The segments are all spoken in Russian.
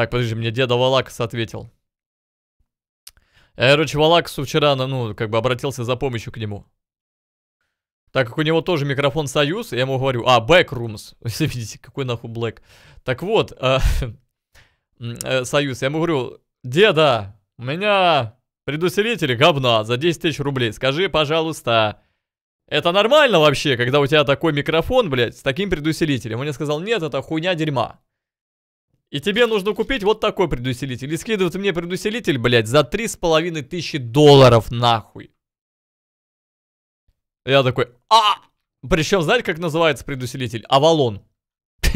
Так, подожди, мне деда Валакс ответил. Я, Эрочи Валаксу вчера, ну, ну, как бы обратился за помощью к нему. Так как у него тоже микрофон Союз, я ему говорю, а, Backrooms. Видите, какой нахуй Black. Так вот, э, э, Союз, я ему говорю, деда, у меня предусилитель говна за 10 тысяч рублей, скажи, пожалуйста, это нормально вообще, когда у тебя такой микрофон, блядь, с таким предусилителем? Он мне сказал, нет, это хуйня дерьма. И тебе нужно купить вот такой предусилитель. И скидывать мне предусилитель, блядь, за три с половиной тысячи долларов нахуй. Я такой, а! Причем, знаете, как называется предусилитель? Авалон.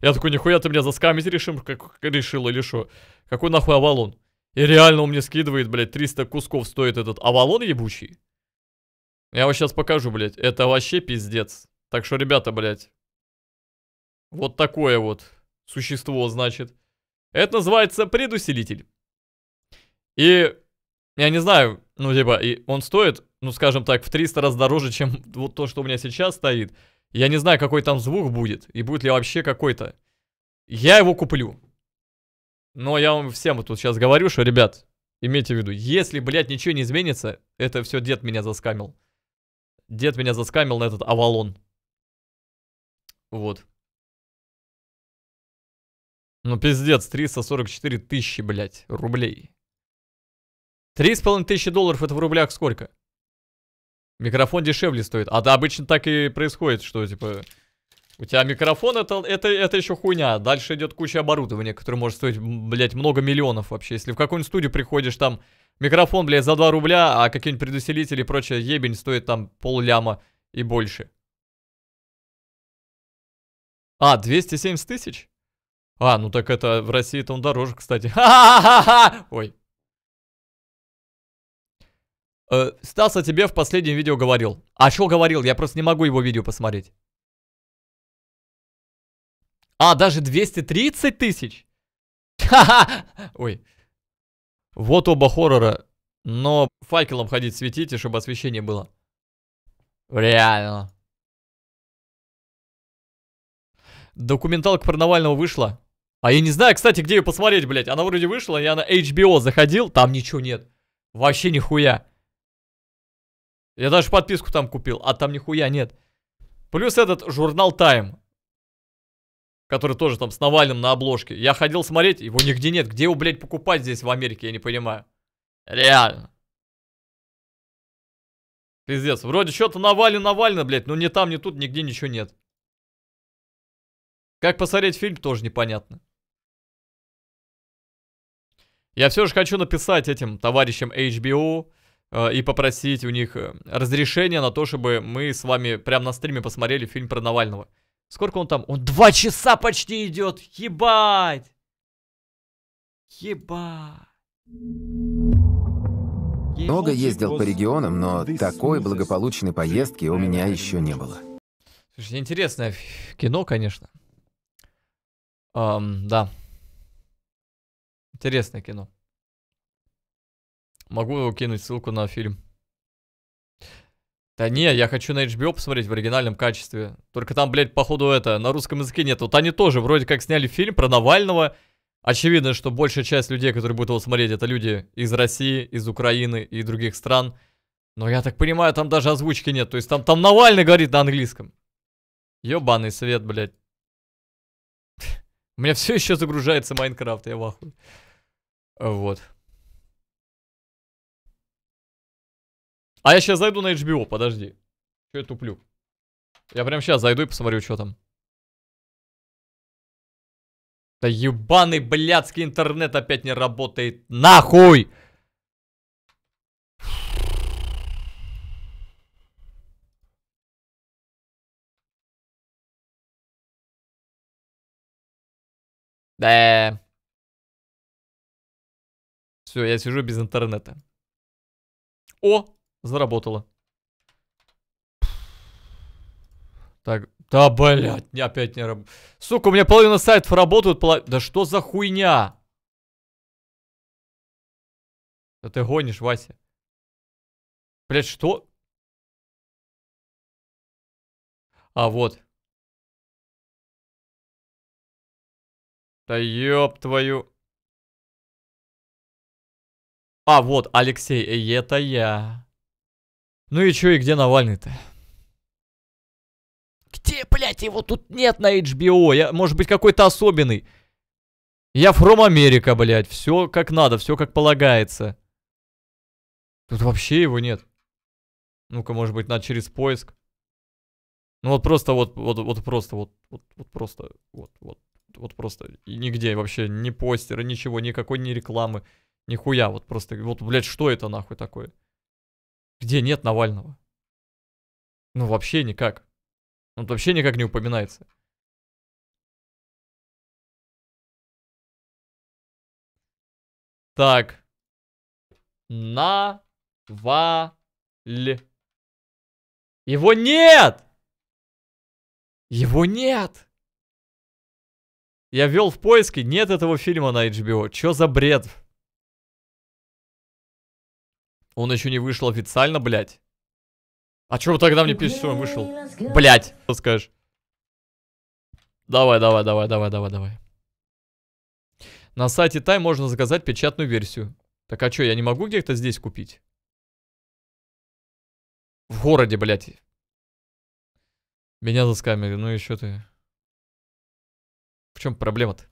Я такой, нихуя ты меня заскамить решим, как решил или что? Какой нахуй Авалон? И реально он мне скидывает, блядь, 300 кусков стоит этот Авалон ебучий. Я вам сейчас покажу, блядь. Это вообще пиздец. Так что, ребята, блядь. Вот такое вот существо, значит. Это называется предусилитель. И я не знаю, ну типа, и он стоит, ну скажем так, в 300 раз дороже, чем вот то, что у меня сейчас стоит. Я не знаю, какой там звук будет, и будет ли вообще какой-то. Я его куплю. Но я вам всем вот тут сейчас говорю, что, ребят, имейте в виду, если, блядь, ничего не изменится, это все дед меня заскамил. Дед меня заскамил на этот Авалон. Вот. Ну пиздец, 344 тысячи, блядь, рублей. 3,5 тысячи долларов это в рублях сколько? Микрофон дешевле стоит. А да, обычно так и происходит, что типа... У тебя микрофон это, это, это еще хуйня. Дальше идет куча оборудования, которое может стоить, блядь, много миллионов вообще. Если в какую-нибудь студию приходишь, там микрофон, блядь, за 2 рубля, а какие-нибудь предусилители и прочее ебень стоит там пол ляма и больше. А, 270 тысяч? А, ну так это в России-то он дороже, кстати. Ха-ха-ха-ха! Ой. Э, Стас, о тебе в последнем видео говорил. А что говорил? Я просто не могу его видео посмотреть. А, даже 230 тысяч? Ха-ха! Ой. Вот оба хоррора. Но факелом ходить светите, чтобы освещение было. Реально. Документалка про Навального вышла. А я не знаю, кстати, где ее посмотреть, блядь. Она вроде вышла, я на HBO заходил, там ничего нет. Вообще нихуя. Я даже подписку там купил, а там нихуя нет. Плюс этот журнал Time, который тоже там с Навальным на обложке. Я ходил смотреть, его нигде нет. Где его, блядь, покупать здесь в Америке, я не понимаю. Реально. Пиздец, вроде что-то Навальный навально блядь, но ни там, ни тут, нигде ничего нет. Как посмотреть фильм, тоже непонятно. Я все же хочу написать этим товарищам HBO э, и попросить у них э, разрешения на то, чтобы мы с вами прямо на стриме посмотрели фильм про Навального. Сколько он там? Он два часа почти идет! Ебать! Ебать! Много ездил по регионам, но такой благополучной поездки у меня еще не было. Слушай, интересное кино, конечно. Эм, да. Интересное кино. Могу кинуть ссылку на фильм. Да не, я хочу на HBO посмотреть в оригинальном качестве. Только там, блядь, походу это, на русском языке нет. Вот они тоже вроде как сняли фильм про Навального. Очевидно, что большая часть людей, которые будут его смотреть, это люди из России, из Украины и других стран. Но я так понимаю, там даже озвучки нет. То есть там, там Навальный говорит на английском. Ёбаный свет, блядь. У меня все еще загружается Майнкрафт, я в ахуе. Вот. А я сейчас зайду на HBO, подожди. Что я туплю? Я прям сейчас зайду и посмотрю, что там. Да ебаный блядский интернет опять не работает. Нахуй! Да. Все, я сижу без интернета. О, заработало. Так, да, блядь, опять не работает. Сука, у меня половина сайтов работают, половина... Да что за хуйня? Да ты гонишь, Вася. Блядь, что? А, вот. Да ёб твою... А, вот, Алексей, э, и это я. Ну и чё, и где Навальный-то? Где, блядь, его тут нет на HBO? Я, может быть, какой-то особенный. Я from Америка, блядь. Все как надо, все как полагается. Тут вообще его нет. Ну-ка, может быть, надо через поиск. Ну вот просто вот, вот, вот просто, вот, вот, вот просто, вот, вот, вот просто. И нигде вообще ни постера, ничего, никакой ни рекламы. Нихуя, вот просто, вот, блядь, что это нахуй такое? Где нет Навального? Ну, вообще никак. Он вообще никак не упоминается. Так. Наваль. Его нет! Его нет! Я вел в поиске, нет этого фильма на HBO. Чё за бред? Он еще не вышел официально, блядь. А чё тогда мне пишешь, что он вышел? Блядь, что скажешь? Давай, давай, давай, давай, давай, давай. На сайте Тай можно заказать печатную версию. Так а чё, я не могу где-то здесь купить? В городе, блядь. Меня за заскамили, ну и чё ты? В чем проблема-то?